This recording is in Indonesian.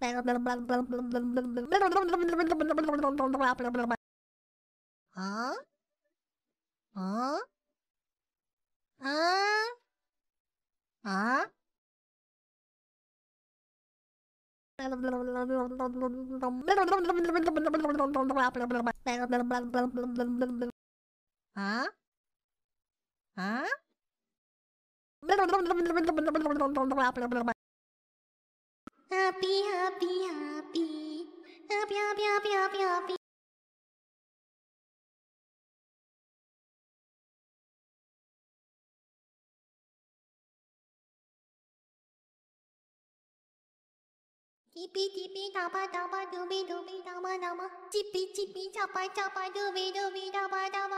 Huh? Huh? Huh? Huh? Huh? Huh? 哔啊哔啊哔，呃哔哔哔哔哔。嘀哔嘀哔，大妈大妈嘟哔嘟哔，大妈大妈叽哔叽哔，小白小白嘟哔嘟哔，大妈大妈。